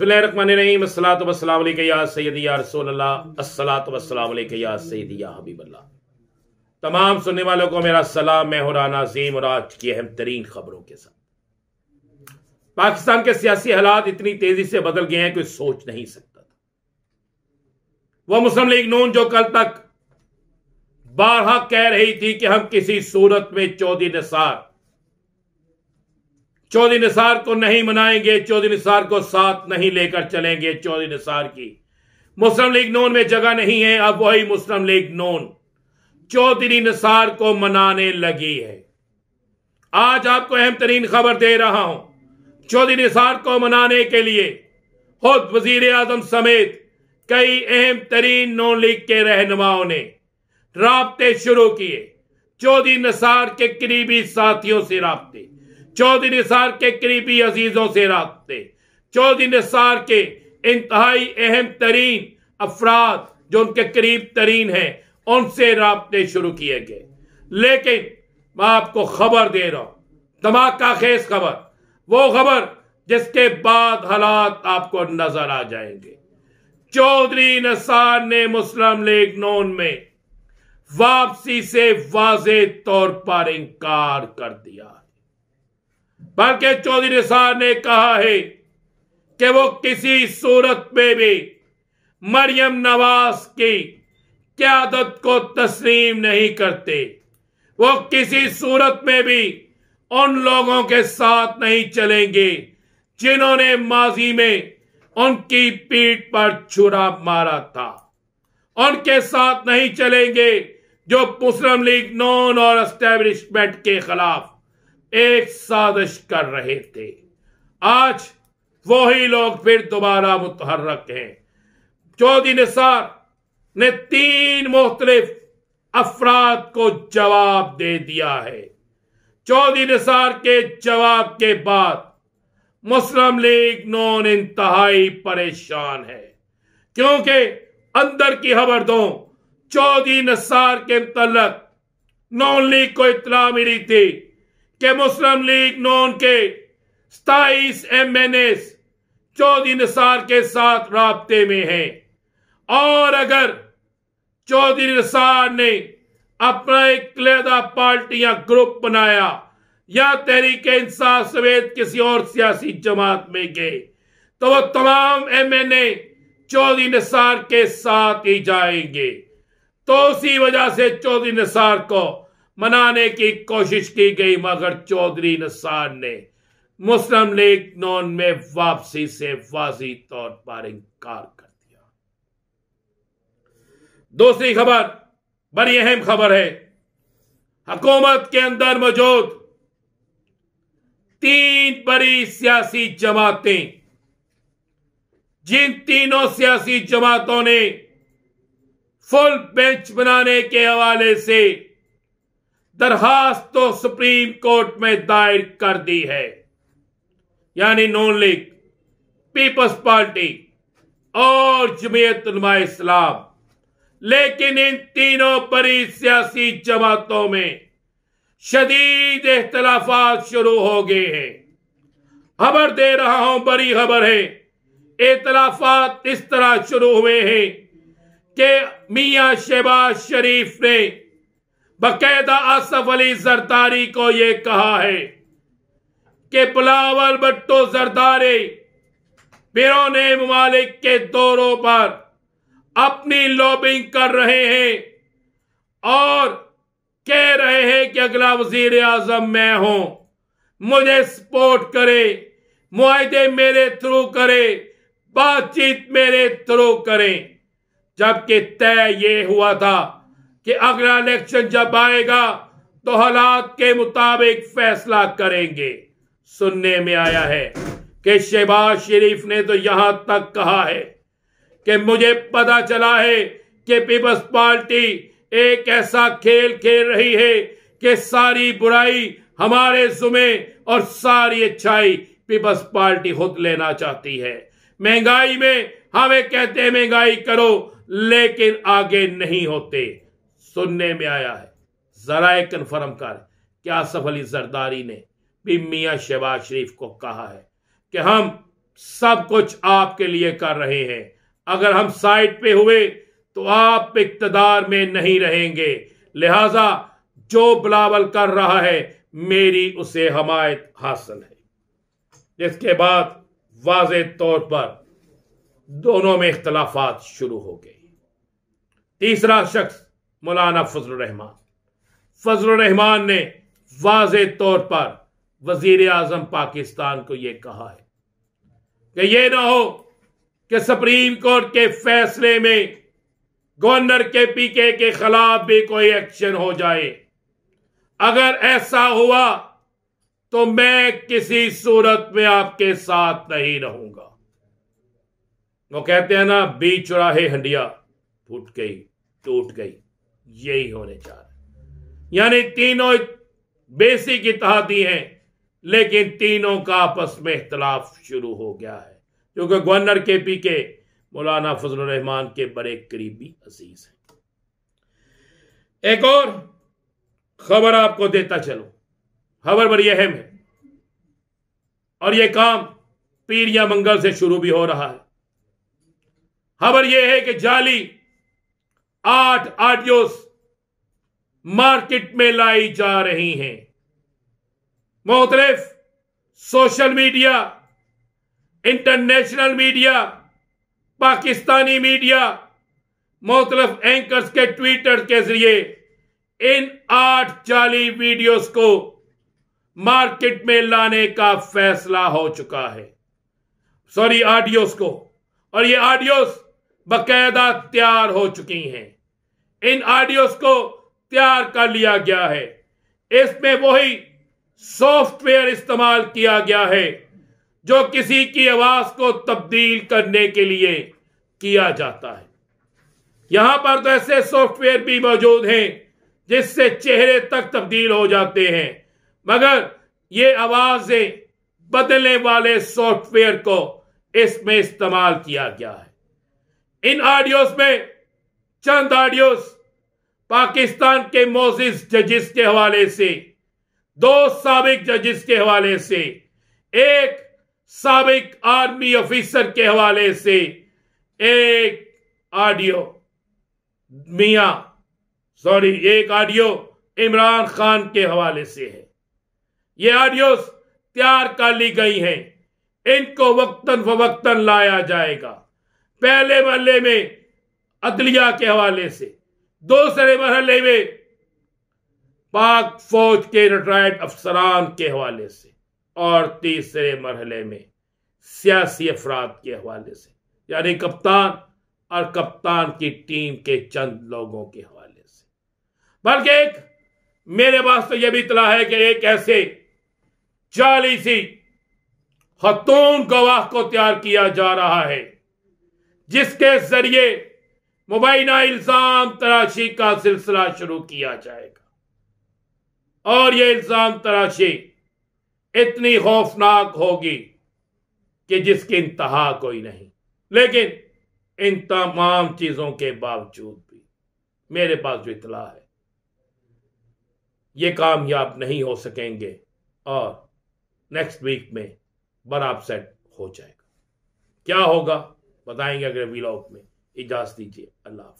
तमाम सुनने वालों को मेरा सलाम मैं हुराना अजीम और आज की अहम तरीन खबरों के साथ पाकिस्तान के सियासी हालात इतनी तेजी से बदल गए हैं कोई सोच नहीं सकता था वह मुस्लिम लीग नून जो कल तक बारहा कह रही थी कि हम किसी सूरत में चौधरी निसार चौधरी निसार को नहीं मनाएंगे चौधरी निसार को साथ नहीं लेकर चलेंगे चौधरी निसार की मुस्लिम लीग नोन में जगह नहीं है अब वही मुस्लिम लीग नोन चौधरी निसार को मनाने लगी है आज आपको अहम तरीन खबर दे रहा हूं चौधरी निसार को मनाने के लिए खुद वजीर आजम समेत कई अहम तरीन नोन लीग के रहनुमाओं ने रबते शुरू किए चौधरी निसार के करीबी साथियों से रबते चौधरी निसार के करीबी अजीजों से रबते चौधरी निसार के इंतहाई अहम तरीन अफराद जो उनके करीब तरीन हैं उनसे रबते शुरू किए गए लेकिन मैं आपको खबर दे रहा हूं धमाका खेस खबर वो खबर जिसके बाद हालात आपको नजर आ जाएंगे चौधरी नसार ने मुस्लिम लीग नोन में वापसी से वाज तौर पर इंकार कर दिया बल्कि चौधरी निसार ने कहा है कि वो किसी सूरत में भी मरियम नवाज की क्यादत को तस्लीम नहीं करते वो किसी सूरत में भी उन लोगों के साथ नहीं चलेंगे जिन्होंने माजी में उनकी पीठ पर छुरा मारा था उनके साथ नहीं चलेंगे जो मुस्लिम लीग नॉन और एस्टेब्लिशमेंट के खिलाफ एक साजिश कर रहे थे आज वही लोग फिर दोबारा मुतहरक हैं चौधरी निसार ने तीन मुख्तलिफ अफराद को जवाब दे दिया है चौधरी निसार के जवाब के बाद मुस्लिम लीग नॉन इंतहाई परेशान है क्योंकि अंदर की खबर दो चौधरी निसार के मुतल नॉन लीग को इतला मिली थी και मुस्लिम लीग नोन के स्थाईस M N S Chaudhry Nisar के साथ रबते में है और अगर चौधरी निसार ने अपना एक लेदा पार्टी या ग्रुप बनाया या तहरीक इंसाफ समेत किसी और सियासी जमात में गए तो वह तमाम M N A Chaudhry Nisar के साथ ही जाएंगे तो उसी वजह से चौधरी निसार को मनाने की कोशिश की गई मगर चौधरी निसार ने मुस्लिम लीग नॉन में वापसी से वाजी तौर पर इंकार कर दिया दूसरी खबर बड़ी अहम खबर है हकूमत के अंदर मौजूद तीन बड़ी सियासी जमातें जिन तीनों सियासी जमातों ने फुल बेंच बनाने के हवाले से दरखास्त तो सुप्रीम कोर्ट में दायर कर दी है यानी नून लीग पीपल्स पार्टी और जमीयत इस्लाम लेकिन इन तीनों बड़ी सियासी जमातों में शदीद इख्तलाफा शुरू हो गए हैं खबर दे रहा हूं बड़ी खबर है इतलाफात इस तरह शुरू हुए हैं कि मियां शहबाज शरीफ ने बकायदा आसफ अली जरदारी को यह कहा है कि बिलावल भट्टो जरदारी बिरोने ममालिक के दौरों पर अपनी लॉबिंग कर रहे हैं और कह रहे हैं कि अगला वजीर आजम मैं हूं मुझे सपोर्ट करे मुआदे मेरे थ्रू करे बातचीत मेरे थ्रू करें जबकि तय ये हुआ था कि अगला इलेक्शन जब आएगा तो हालात के मुताबिक फैसला करेंगे सुनने में आया है कि शहबाज शरीफ ने तो यहां तक कहा है कि मुझे पता चला है कि पीपल्स पार्टी एक ऐसा खेल खेल रही है कि सारी बुराई हमारे जुमे और सारी अच्छाई पीपल्स पार्टी खुद लेना चाहती है महंगाई में हमें कहते महंगाई करो लेकिन आगे नहीं होते सुनने में आया है जरा कन्फर्म कर क्या आसफ अली जरदारी ने भी मियाँ शहबाज शरीफ को कहा है कि हम सब कुछ आपके लिए कर रहे हैं अगर हम साइड पे हुए तो आप इकतदार में नहीं रहेंगे लिहाजा जो बिलावल कर रहा है मेरी उसे हमायत हासिल है इसके बाद वाज तौर पर दोनों में इख्तलाफात शुरू हो गई तीसरा शख्स मौलाना फजल रहमान फजल रहमान ने वाज तौर पर वजीर आजम पाकिस्तान को यह कहा है कि यह ना हो कि सुप्रीम कोर्ट के फैसले में गवर्नर के पीके के खिलाफ भी कोई एक्शन हो जाए अगर ऐसा हुआ तो मैं किसी सूरत में आपके साथ नहीं रहूंगा वो कहते हैं ना बीच चौराहे हंडिया फूट गई टूट गई यही होने जा रहे यानी तीनों बेसिक इतहादी हैं लेकिन तीनों का आपस में इख्तलाफ शुरू हो गया है क्योंकि गवर्नर के पी के मौलाना फजल रहमान के बड़े करीबी अजीज हैं एक और खबर आपको देता चलो खबर बड़ी अहम है और यह काम पीर या मंगल से शुरू भी हो रहा है खबर यह है कि जाली आठ आडियोस मार्केट में लाई जा रही हैं मुख्तलिफ social media international media Pakistani media मुख्तलिफ एंकर्स के ट्विटर के जरिए इन आठ चाली वीडियोस को मार्केट में लाने का फैसला हो चुका है सॉरी ऑडियोस को और ये ऑडियोस बकायदा तैयार हो चुकी हैं इन ऑडियोस को तैयार कर लिया गया है इसमें वही सॉफ्टवेयर इस्तेमाल किया गया है जो किसी की आवाज को तब्दील करने के लिए किया जाता है यहां पर तो ऐसे सॉफ्टवेयर भी मौजूद हैं जिससे चेहरे तक तब्दील हो जाते हैं मगर ये आवाजें बदलने वाले सॉफ्टवेयर को इसमें इस्तेमाल किया गया है इन ऑडियोस में चंद ऑडियोस पाकिस्तान के मोजिस जजिस के हवाले से दो सबक जजिस के हवाले से एक सबक आर्मी ऑफिसर के हवाले से एक ऑडियो मिया सॉरी एक ऑडियो इमरान खान के हवाले से है ये ऑडियो तैयार कर ली गई हैं इनको वक्तन फवक्तन लाया जाएगा पहले मल्ले में अदलिया के हवाले से दूसरे मरहले में पाक फौज के रिटायर्ड अफसरान के हवाले से और तीसरे मरहले में सियासी अफराद के हवाले से यानी कप्तान और कप्तान की टीम के चंद लोगों के हवाले से बल्कि एक मेरे पास तो यह भी इतला है कि एक ऐसे चालीसी खतून गवाह को तैयार किया जा रहा है जिसके जरिए मुबैना इल्जाम तराशी का सिलसिला शुरू किया जाएगा और यह इल्जाम तराशी इतनी खौफनाक होगी कि जिसकी इंतहा कोई नहीं लेकिन इन तमाम चीजों के बावजूद भी मेरे पास जो इतला है ये कामयाब नहीं हो सकेंगे और नेक्स्ट वीक में बड़ा सेट हो जाएगा क्या होगा बताएंगे अगले व्लॉग में he does the deal. I love him.